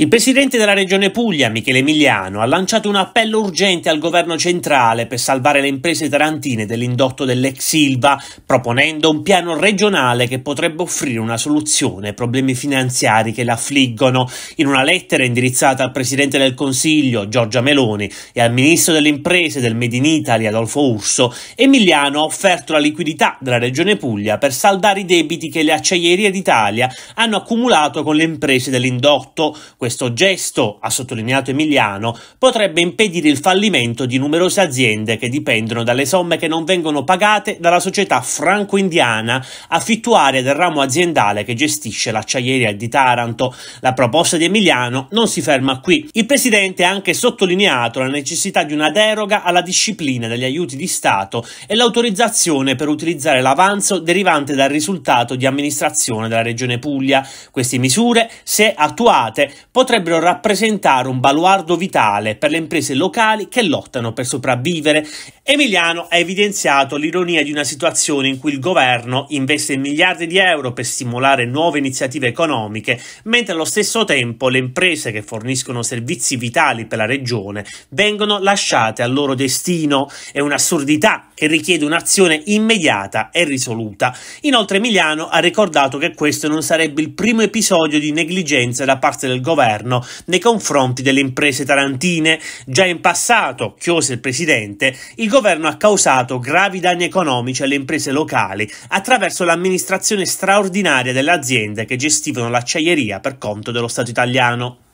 Il presidente della regione Puglia, Michele Emiliano, ha lanciato un appello urgente al governo centrale per salvare le imprese tarantine dell'indotto dell'ex Silva, proponendo un piano regionale che potrebbe offrire una soluzione ai problemi finanziari che l'affliggono. In una lettera indirizzata al presidente del Consiglio, Giorgia Meloni, e al ministro delle imprese del Made in Italy, Adolfo Urso, Emiliano ha offerto la liquidità della regione Puglia per saldare i debiti che le acciaierie d'Italia hanno accumulato con le imprese dell'indotto questo gesto, ha sottolineato Emiliano, potrebbe impedire il fallimento di numerose aziende che dipendono dalle somme che non vengono pagate dalla società franco-indiana affittuaria del ramo aziendale che gestisce l'acciaieria di Taranto. La proposta di Emiliano non si ferma qui. Il presidente ha anche sottolineato la necessità di una deroga alla disciplina degli aiuti di Stato e l'autorizzazione per utilizzare l'avanzo derivante dal risultato di amministrazione della Regione Puglia. Queste misure, se attuate, potrebbero potrebbero rappresentare un baluardo vitale per le imprese locali che lottano per sopravvivere. Emiliano ha evidenziato l'ironia di una situazione in cui il governo investe miliardi di euro per stimolare nuove iniziative economiche, mentre allo stesso tempo le imprese che forniscono servizi vitali per la regione vengono lasciate al loro destino. È un'assurdità che richiede un'azione immediata e risoluta. Inoltre Emiliano ha ricordato che questo non sarebbe il primo episodio di negligenza da parte del governo governo nei confronti delle imprese tarantine. Già in passato, chiose il presidente, il governo ha causato gravi danni economici alle imprese locali attraverso l'amministrazione straordinaria delle aziende che gestivano l'acciaieria per conto dello Stato italiano.